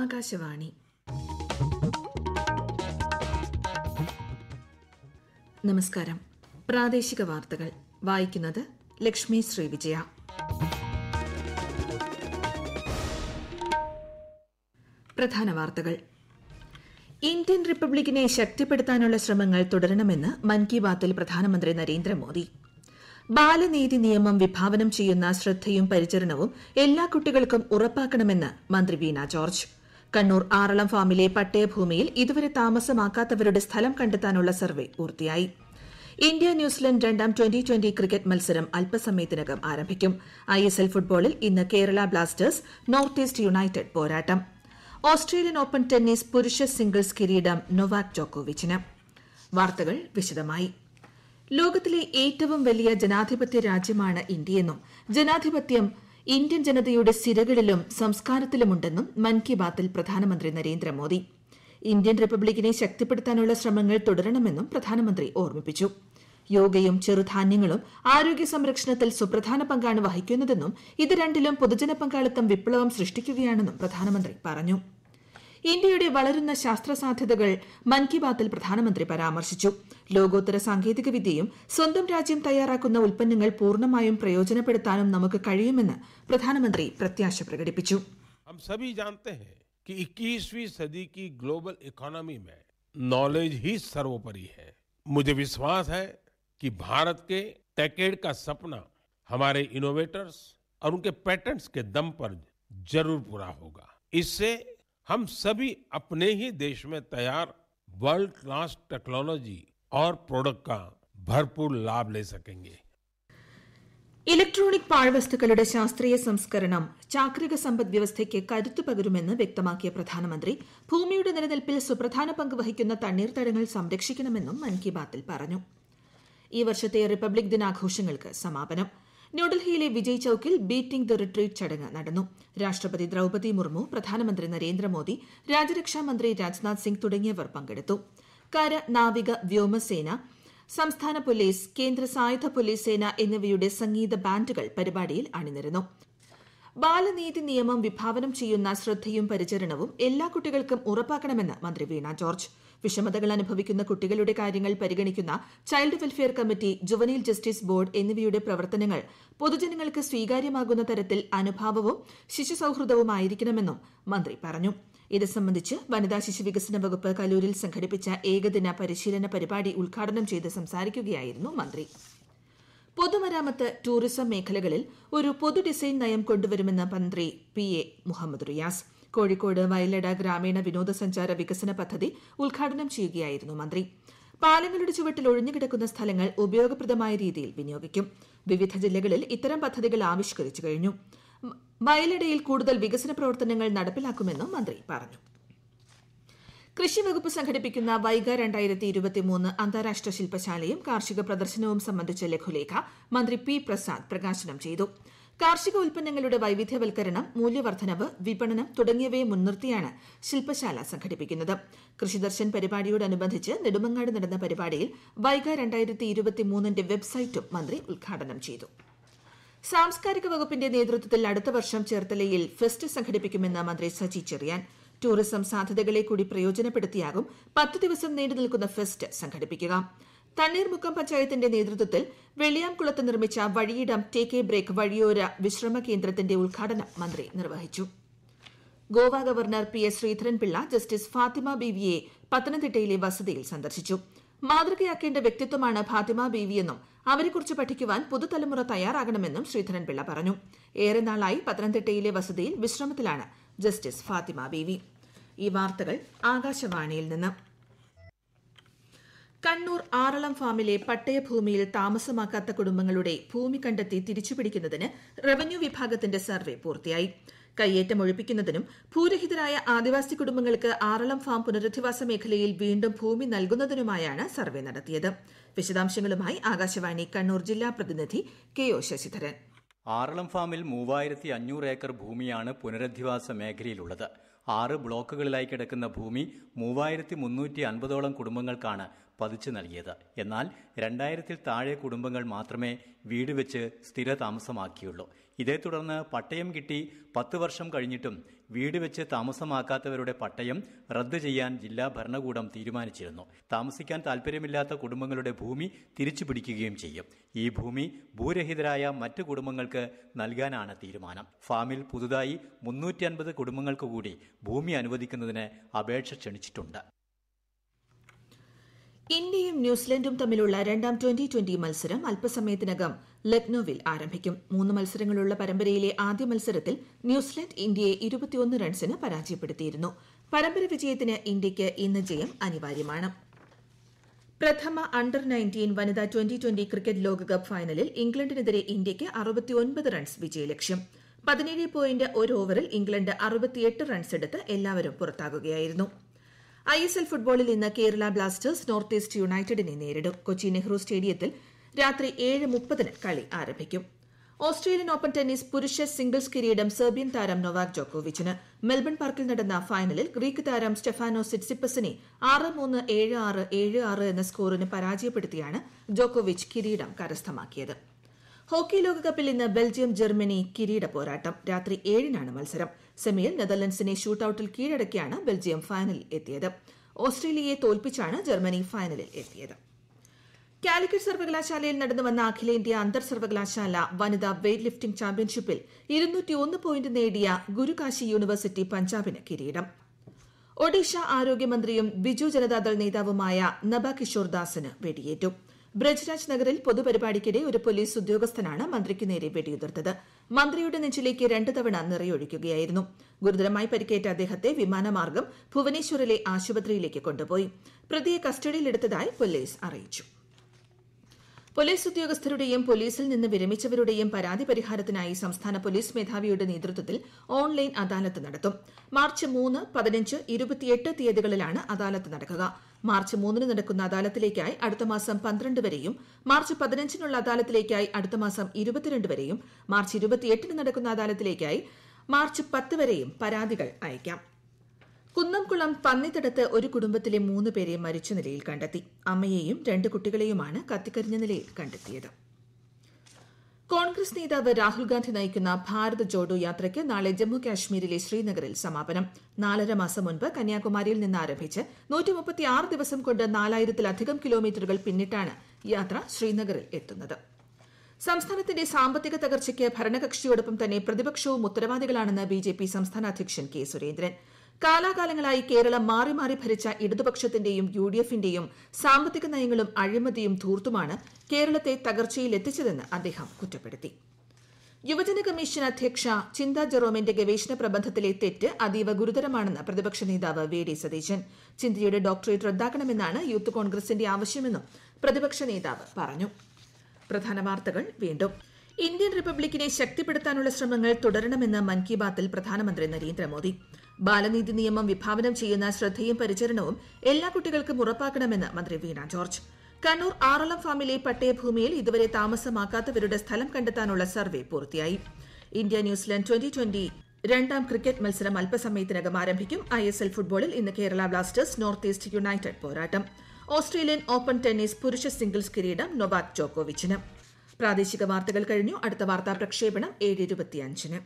ആകാശവാണി നമസ്കാരം പ്രാദേശിക വാർത്തകൾ വായിക്കുന്നത് ലക്ഷ്മി ശ്രീവിജയ പ്രധാന വാർത്തകൾ ഇന്ത്യൻ റിപ്പബ്ലിക്കിനെ ശക്തിപ്പെടുത്താനുള്ള ശ്രമങ്ങൾ തുടരണമെന്ന് മൻ കി ബാത്തിൽ പ്രധാനമന്ത്രി നരേന്ദ്രമോദി ബാലനീതി നിയമം വിഭാവനം ചെയ്യുന്ന ശ്രദ്ധയും പരിചരണവും എല്ലാ കുട്ടികൾക്കും ഉറപ്പാക്കണമെന്ന് മന്ത്രി വീണ ജോർജ് കണ്ണൂർ ആറളം ഫാമിലെ പട്ടയഭൂമിയിൽ ഇതുവരെ താമസമാക്കാത്തവരുടെ സ്ഥലം കണ്ടെത്താനുള്ള സർവേ പൂർത്തിയായി ഇന്ത്യ ന്യൂസിലന്റ് രണ്ടാം ട്വന്റി ട്വന്റി ക്രിക്കറ്റ് മത്സരം അല്പസമയത്തിനകം ആരംഭിക്കും ഐ എസ് എൽ ഫുട്ബോളിൽ ഇന്ന് Kerala Blasters North East United പോരാട്ടം ഓസ്ട്രേലിയൻ ഓപ്പൺ ടെന്നീസ് പുരുഷ സിംഗിൾസ് കിരീടം നൊവാക് ജോക്കോവിച്ചിന് വാർത്തകൾ വിശദമായി ലോകത്തിലെ ഏറ്റവും വലിയ ജനാധിപത്യ രാജ്യമാണ് ഇന്ത്യയെന്നും ജനാധിപത്യം ഇന്ത്യൻ ജനതയുടെ സിരകളിലും സംസ്കാരത്തിലുമുണ്ടെന്നും മൻ കി ബാത്തിൽ പ്രധാനമന്ത്രി നരേന്ദ്രമോദി ഇന്ത്യൻ റിപ്പബ്ലിക്കിനെ ശക്തിപ്പെടുത്താനുള്ള ശ്രമങ്ങൾ തുടരണമെന്നും പ്രധാനമന്ത്രി ഓർമ്മിപ്പിച്ചു യോഗയും ചെറുധാന്യങ്ങളും ആരോഗ്യ സംരക്ഷണത്തിൽ സുപ്രധാന പങ്കാണ് വഹിക്കുന്നതെന്നും ഇത് രണ്ടിലും പൊതുജന പങ്കാളിത്തം വിപ്ലവം സൃഷ്ടിക്കുകയാണെന്നും പ്രധാനമന്ത്രി പറഞ്ഞു ഇന്ത്യയുടെ വളരുന്ന ശാസ്ത്ര സാധ്യതകൾ മൻ കി ബാത്തിൽ പ്രധാനമന്ത്രി പരാമർശിച്ചു ലോകോത്തര സാങ്കേതിക വിദ്യയും സ്വന്തം രാജ്യം തയ്യാറാക്കുന്ന ഉൽപ്പന്നങ്ങൾ പൂർണ്ണമായും പ്രയോജനപ്പെടുത്താനും നമുക്ക് കഴിയുമെന്ന് പ്രധാനമന്ത്രി പ്രത്യാശ പ്രകടിപ്പിച്ചു कि 21वीं सदी की ग्लोबल इकोनॉमी में नॉलेज ही सर्वोपरि है मुझे विश्वास है कि भारत के टेकेड का सपना हमारे इनोवेटर्स और उनके पेटेंट्स के दम पर जरूर पूरा होगा इससे हम सभी अपने ही देश में तैयार वर्ल्ड क्लास टेक्नोलॉजी और प्रोडक्ट का भरपूर लाभ ले सकेंगे ഇലക്ട്രോണിക് പാഴ്വസ്തുക്കളുടെ ശാസ്ത്രീയ സംസ്കരണം ചാക്രിക സമ്പദ് വ്യവസ്ഥയ്ക്ക് കരുത്തു പകരുമെന്ന് വ്യക്തമാക്കിയ പ്രധാനമന്ത്രി ഭൂമിയുടെ നിലനിൽപ്പിൽ സുപ്രധാന പങ്ക് വഹിക്കുന്ന തണ്ണീർത്തടങ്ങൾ സംരക്ഷിക്കണമെന്നും മൻ കി ബാത്തിൽ പറഞ്ഞു ഈ വർഷത്തെ റിപ്പബ്ലിക് ദിനാഘോഷങ്ങൾക്ക് സമാപനം ന്യൂഡൽഹിയിലെ വിജയ് ചൌക്കിൽ ബീറ്റിംഗ് ദ റിട്രീറ്റ് ചടങ്ങ് നടന്നു രാഷ്ട്രപതി ദ്രൌപതി മുർമു പ്രധാനമന്ത്രി നരേന്ദ്രമോദി രാജ്യരക്ഷാ മന്ത്രി രാജ്നാഥ് സിംഗ് തുടങ്ങിയവർ പങ്കെടുത്തു കര നാവിക വ്യോമസേന സംസ്ഥാന പോലീസ് കേന്ദ്ര സായുധ പോലീസ് സേന എന്നിവയുടെ സംഗീത ബാൻഡുകൾ പരിപാടിയിൽ അണിനിരന്നു ബാലനീതി നിയമം വിഭാവനം ചെയ്യുന്ന ശ്രദ്ധയും പരിചരണവും എല്ലാ കുട്ടികൾക്കും ഉറപ്പാക്കണമെന്ന് മന്ത്രി വീണ ജോർജ് വിഷമതകൾ അനുഭവിക്കുന്ന കുട്ടികളുടെ കാര്യങ്ങൾ പരിഗണിക്കുന്ന child welfare committee juvenile justice board എന്നിവയുടെ പ്രവർത്തനങ്ങൾ പൊതുജനങ്ങൾക്ക് സ്വീകാര്യമാകുന്ന തരത്തിൽ അനുഭാവവും ശിശു സൌഹൃദവുമായിരിക്കണമെന്നും മന്ത്രി പറഞ്ഞു ഇത് സംബന്ധിച്ച് വനിതാ ശിശു വികസന വകുപ്പ് കലൂരിൽ സംഘടിപ്പിച്ച ഏകദിന പരിശീലന പരിപാടി ഉദ്ഘാടനം ചെയ്ത് സംസാരിക്കുകയായിരുന്നു മന്ത്രി പൊതുമരാമത്ത് ടൂറിസം മേഖലകളിൽ ഒരു പൊതു ഡിസൈൻ നയം കൊണ്ടുവരുമെന്ന് മന്ത്രി പി എ മുഹമ്മദ് റിയാസ് കോഴിക്കോട് വയലട ഗ്രാമീണ വിനോദസഞ്ചാര വികസന പദ്ധതി ഉദ്ഘാടനം ചെയ്യുകയായിരുന്നു മന്ത്രി പാലങ്ങളുടെ ചുവട്ടിൽ ഒഴിഞ്ഞുകിടക്കുന്ന സ്ഥലങ്ങൾ ഉപയോഗപ്രദമായ രീതിയിൽ വിനിയോഗിക്കും വിവിധ ജില്ലകളിൽ ഇത്തരം പദ്ധതികൾ ആവിഷ്കരിച്ചു കഴിഞ്ഞു വയലടയിൽ കൂടുതൽ വികസന പ്രവർത്തനങ്ങൾ നടപ്പിലാക്കുമെന്നും മന്ത്രി പറഞ്ഞു കൃഷി വകുപ്പ് സംഘടിപ്പിക്കുന്ന വൈഗ രണ്ടായിരത്തി ഇരുപത്തിമൂന്ന് അന്താരാഷ്ട്ര ശില്പശാലയും കാർഷിക പ്രദർശനവും സംബന്ധിച്ച ലഘുലേഖ മന്ത്രി പി പ്രസാദ് പ്രകാശനം ചെയ്തു കാർഷിക ഉൽപ്പന്നങ്ങളുടെ വൈവിധ്യവൽക്കരണം മൂല്യവർദ്ധനവ് വിപണനം തുടങ്ങിയവയെ മുൻനിർത്തിയാണ് ശില്പശാല സംഘടിപ്പിക്കുന്നത് കൃഷിദർശൻ പരിപാടിയോടനുബന്ധിച്ച് നെടുമങ്ങാട് നടന്ന പരിപാടിയിൽ വൈഗ രണ്ടായിരത്തി ഇരുപത്തിമൂന്നിന്റെ വെബ്സൈറ്റും മന്ത്രി ഉദ്ഘാടനം ചെയ്തു സാംസ്കാരിക വകുപ്പിന്റെ നേതൃത്വത്തിൽ അടുത്ത വർഷം ചേർത്തലയിൽ ഫെസ്റ്റ് സംഘടിപ്പിക്കുമെന്ന് മന്ത്രി സജി ചെറിയാൻ ടൂറിസം സാധ്യതകളെ കൂടി പ്രയോജനപ്പെടുത്തിയാകും പത്ത് ദിവസം നീണ്ടുനിൽക്കുന്ന ഫെസ്റ്റ് സംഘടിപ്പിക്കുക തണ്ണീർമുക്കം പഞ്ചായത്തിന്റെ നേതൃത്വത്തിൽ വെള്ളിയാംകുളത്ത് നിർമ്മിച്ച വഴിയിടം ടേക്ക് എ ബ്രേക്ക് വഴിയോര വിശ്രമ കേന്ദ്രത്തിന്റെ ഉദ്ഘാടനം മന്ത്രി നിർവഹിച്ചു Goa governor P S Sreedharan Pillai justice Fathima ബീവിയെ പത്തനംതിട്ടയിലെ വസതിയിൽ സന്ദർശിച്ചു മാതൃകയാക്കേണ്ട വ്യക്തിത്വമാണ് ഫാത്തിമ ബീവിയെന്നും അവരെക്കുറിച്ച് പഠിക്കുവാൻ പുതുതലമുറ തയ്യാറാകണമെന്നും ശ്രീധരൻപിള്ള പറഞ്ഞു ഏറെ നാളായി പത്തനംതിട്ടയിലെ വസതിയിൽ വിശ്രമത്തിലാണ് ജസ്റ്റിസ് ഫാത്തിമ ബീവി ഈ വാർത്തകൾ ആകാശവാണിയിൽ നിന്ന് കണ്ണൂർ ആറളം ഫാമിലെ പട്ടയഭൂമിയിൽ താമസമാക്കാത്ത കുടുംബങ്ങളുടെ ഭൂമി കണ്ടെത്തി തിരിച്ചുപിടിക്കുന്നതിന് റവന്യൂ വിഭാഗത്തിന്റെ സർവേ പൂർത്തിയായി കയ്യേറ്റം ഒഴിപ്പിക്കുന്നതിനും ഭൂരഹിതരായ ആദിവാസി കുടുംബങ്ങൾക്ക് ആറളം ഫാം പുനരധിവാസ മേഖലയിൽ വീണ്ടും ഭൂമി നൽകുന്നതിനുമായാണ് സർവേ നടത്തിയത് വിശദാംശങ്ങളുമായി ആകാശവാണി കണ്ണൂർ ജില്ലാ പ്രതിനിധി കെ ഒ ശശിധരൻ ആറളം ഫാമിൽ മൂവായിരത്തി അഞ്ഞൂറ് ഏക്കർ ഭൂമിയാണ് പുനരധിവാസ മേഖലയിലുള്ളത് ആറ് ബ്ലോക്കുകളിലായി കിടക്കുന്ന ഭൂമി മൂവായിരത്തി മുന്നൂറ്റി അൻപതോളം കുടുംബങ്ങൾക്കാണ് പതിച്ചു നൽകിയത് എന്നാൽ രണ്ടായിരത്തിൽ താഴെ കുടുംബങ്ങൾ മാത്രമേ വീട് വെച്ച് സ്ഥിരതാമസമാക്കിയുള്ളൂ ഇതേ തുടർന്ന് പട്ടയം കിട്ടി പത്ത് വർഷം കഴിഞ്ഞിട്ടും വീട് വെച്ച് താമസമാക്കാത്തവരുടെ പട്ടയം റദ്ദു ചെയ്യാൻ ജില്ലാ ഭരണകൂടം തീരുമാനിച്ചിരുന്നു താമസിക്കാൻ താൽപ്പര്യമില്ലാത്ത കുടുംബങ്ങളുടെ ഭൂമി തിരിച്ചു പിടിക്കുകയും ചെയ്യും ഈ ഭൂമി ഭൂരഹിതരായ മറ്റ് കുടുംബങ്ങൾക്ക് നൽകാനാണ് തീരുമാനം ഫാമിൽ പുതുതായി മുന്നൂറ്റി അൻപത് കുടുംബങ്ങൾക്ക് കൂടി ഭൂമി അനുവദിക്കുന്നതിന് അപേക്ഷ ക്ഷണിച്ചിട്ടുണ്ട് ഇന്ത്യയും ന്യൂസിലൻഡും തമ്മിലുള്ള രണ്ടാം ട്വന്റി ട്വന്റി മത്സരം അല്പസമയത്തിനകം ലക്നോവിൽ ആരംഭിക്കും മൂന്ന് മത്സരങ്ങളുള്ള പരമ്പരയിലെ ആദ്യ മത്സരത്തിൽ ന്യൂസിലൻഡ് ഇന്ത്യയെ ഇരുപത്തിയൊന്ന് റൺസിന് പരാജയപ്പെടുത്തിയിരുന്നു പരമ്പര വിജയത്തിന് ഇന്ത്യയ്ക്ക് ഇന്ന് ജയം അനിവാര്യമാണ് പ്രഥമ അണ്ടർ നയൻറ്റീൻ വനിതാ ട്വന്റി ട്വന്റി ക്രിക്കറ്റ് ലോകകപ്പ് ഫൈനലിൽ ഇംഗ്ലണ്ടിനെതിരെ ഇന്ത്യയ്ക്ക് അറുപത്തിയൊൻപത് റൺസ് വിജയലക്ഷ്യം പതിനേഴ് പോയിന്റ് ഒരു ഓവറിൽ ഇംഗ്ലണ്ട് അറുപത്തിയെട്ട് റൺസ് എടുത്ത് എല്ലാവരും പുറത്താകുകയായിരുന്നു ഐ എസ് എൽ ഫുട്ബോളിൽ ഇന്ന് കേരള ബ്ലാസ്റ്റേഴ്സ് നോർത്ത് ഈസ്റ്റ് യുണൈറ്റഡിനെ നേരിടും കൊച്ചി നെഹ്റു സ്റ്റേഡിയത്തിൽ രാത്രി ഏഴ് മുപ്പതിന് കളി ആരംഭിക്കും ഓസ്ട്രേലിയൻ ഓപ്പൺ ടെന്നീസ് പുരുഷ സിംഗിൾസ് കിരീടം സെർബിയൻ താരം നൊവാക് ജോക്കോവിച്ചിന് മെൽബൺ പാർക്കിൽ നടന്ന ഫൈനലിൽ ഗ്രീക്ക് താരം സ്റ്റെഫാനോ സിറ്റ്സിപ്പസിനെ ആറ് മൂന്ന് ഏഴ് ആറ് ഏഴ് ആറ് എന്ന സ്കോറിന് പരാജയപ്പെടുത്തിയാണ് ജോക്കോവിച്ച് കിരീടം കരസ്ഥമാക്കിയത് ഹോക്കി ലോകകപ്പിൽ ഇന്ന് ബെൽജിയം ജർമ്മനി കിരീട പോരാട്ടം രാത്രി ഏഴിനാണ് മത്സരം സെമിയിൽ നെതർലൻഡ്സിനെ ഷൂട്ടൌട്ടിൽ കീഴടക്കിയാണ് ബെൽജിയം ഫൈനലിൽ എത്തിയത് ഓസ്ട്രേലിയയെ തോൽപ്പിച്ചാണ് ജർമ്മനി ഫൈനലിൽ എത്തിയത് കാലിക്കറ്റ് സർവകലാശാലയിൽ നടന്നു വന്ന അഖിലേന്ത്യാ അന്തർ സർവകലാശാല വനിതാ വെയ്റ്റ് ലിഫ്റ്റിംഗ് ചാമ്പ്യൻഷിപ്പിൽ ഇരുന്നൂറ്റിയൊന്ന് പോയിന്റ് നേടിയ ഗുരുകാശി യൂണിവേഴ്സിറ്റി പഞ്ചാബിന് കിരീടം ഒഡീഷ ആരോഗ്യമന്ത്രിയും ബിജു ജനതാദൾ നേതാവുമായ നബ കിഷോർ ദാസിന് വെടിയേറ്റു ബ്രജ്രാജ് നഗറിൽ പൊതുപരിപാടിക്കിടെ ഒരു പോലീസ് ഉദ്യോഗസ്ഥനാണ് മന്ത്രിക്ക് നേരെ വെടിയുതിർത്തത് മന്ത്രിയുടെ നെഞ്ചിലേക്ക് രണ്ട് തവണ നിറയൊഴിക്കുകയായിരുന്നു ഗുരുതരമായി പരിക്കേറ്റ അദ്ദേഹത്തെ വിമാനമാർഗം ഭുവനേശ്വറിലെ ആശുപത്രിയിലേക്ക് കൊണ്ടുപോയി പ്രതിയെ കസ്റ്റഡിയിലെടുത്തതായി പോലീസ് അറിയിച്ചു പോലീസ് ഉദ്യോഗസ്ഥരുടെയും പോലീസിൽ നിന്ന് വിരമിച്ചവരുടെയും പരാതി പരിഹാരത്തിനായി സംസ്ഥാന പോലീസ് മേധാവിയുടെ നേതൃത്വത്തിൽ ഓൺലൈൻ അദാലത്ത് നടത്തും മാർച്ച് മൂന്ന് പതിനഞ്ച് ഇരുപത്തിയെട്ട് തീയതികളിലാണ് അദാലത്ത് നടക്കുക മാർച്ച് മൂന്നിന് നടക്കുന്ന അദാലത്തിലേക്കായി അടുത്ത മാസം പന്ത്രണ്ട് വരെയും മാർച്ച് പതിനഞ്ചിനുള്ള അദാലത്തിലേക്കായി അടുത്ത മാസം ഇരുപത്തിരണ്ട് വരെയും മാർച്ച് ഇരുപത്തിയെട്ടിന് നടക്കുന്ന അദാലത്തിലേക്കായി മാർച്ച് പത്ത് വരെയും പരാതികൾ അയയ്ക്കാം കുന്നംകുളം പന്നിത്തടത്ത് ഒരു കുടുംബത്തിലെ മൂന്ന് പേരെ മരിച്ച നിലയിൽ കണ്ടെത്തി അമ്മയെയും രണ്ട് കുട്ടികളെയുമാണ് കത്തിക്കരിഞ്ഞ നിലയിൽ കണ്ടെത്തിയത് കോൺഗ്രസ് നേതാവ് രാഹുൽഗാന്ധി നയിക്കുന്ന ഭാരത് ജോഡോ യാത്രയ്ക്ക് നാളെ ജമ്മു കാശ്മീരിലെ ശ്രീനഗറിൽ സമാപനം നാലര മാസം മുൻപ് കന്യാകുമാരിയിൽ നിന്ന് ആരംഭിച്ച് നൂറ്റിമുപ്പത്തിയാറ് ദിവസം കൊണ്ട് നാലായിരത്തിലധികം കിലോമീറ്ററുകൾ പിന്നിട്ടാണ് യാത്ര ശ്രീനഗറിൽ എത്തുന്നത് സംസ്ഥാനത്തിന്റെ സാമ്പത്തിക തകർച്ചയ്ക്ക് ഭരണകക്ഷിയോടൊപ്പം തന്നെ പ്രതിപക്ഷവും ഉത്തരവാദികളാണെന്ന് ബിജെപി സംസ്ഥാന അധ്യക്ഷൻ കെ സുരേന്ദ്രൻ കാലാകാലങ്ങളായി കേരളം മാറി മാറി ഭരിച്ച ഇടതുപക്ഷത്തിന്റെയും യുഡിഎഫിന്റെയും സാമ്പത്തിക നയങ്ങളും അഴിമതിയും ധൂർത്തുമാണ് കേരളത്തെ തകർച്ചയിലെത്തിച്ചതെന്ന് അദ്ദേഹം കുറ്റപ്പെടുത്തി യുവജന കമ്മീഷൻ അധ്യക്ഷ ചിന്ത ജെറോമിന്റെ ഗവേഷണ പ്രബന്ധത്തിലെ തെറ്റ് അതീവ ഗുരുതരമാണെന്ന് പ്രതിപക്ഷ നേതാവ് വി ഡി സതീശൻ ചിന്തയുടെ ഡോക്ടറേറ്റ് റദ്ദാക്കണമെന്നാണ് യൂത്ത് കോൺഗ്രസിന്റെ ആവശ്യമെന്നും പ്രതിപക്ഷ നേതാവ് പറഞ്ഞു പ്രധാന വാർത്തകൾ വീണ്ടും ഇന്ത്യൻ റിപ്പബ്ലിക്കിനെ ശക്തിപ്പെടുത്താനുള്ള ശ്രമങ്ങൾ തുടരണമെന്ന് മൻ കി ബാത്തിൽ പ്രധാനമന്ത്രി നരേന്ദ്രമോദി ബാലനീതി നിയമം വിഭാവനം ചെയ്യുന്ന ശ്രദ്ധയും പരിചരണവും എല്ലാ കുട്ടികൾക്കും ഉറപ്പാക്കണമെന്ന് മന്ത്രി വീണ ജോർജ് കണ്ണൂർ ആറളം ഫാമിലെ പട്ടയഭൂമിയിൽ ഇതുവരെ താമസമാക്കാത്തവരുടെ സ്ഥലം കണ്ടെത്താനുള്ള സർവേ പൂർത്തിയായി ഇന്ത്യ ന്യൂസിലാൻഡ് ട്വന്റി ട്വന്റി രണ്ടാം ക്രിക്കറ്റ് മത്സരം അല്പസമയത്തിനകം ആരംഭിക്കും ഐ എസ് എൽ ഫുട്ബോളിൽ ഇന്ന് Kerala Blasters North East United പോരാട്ടം ഓസ്ട്രേലിയൻ ഓപ്പൺ ടെന്നീസ് പുരുഷ സിംഗിൾസ് കിരീടം നൊവാക് ജോക്കോവിച്ചിന് പ്രാദേശിക വാർത്തകൾ കഴിഞ്ഞു അടുത്ത വാർത്താ പ്രക്ഷേപണം ഏഴ് ഇരുപത്തിയഞ്ചിന്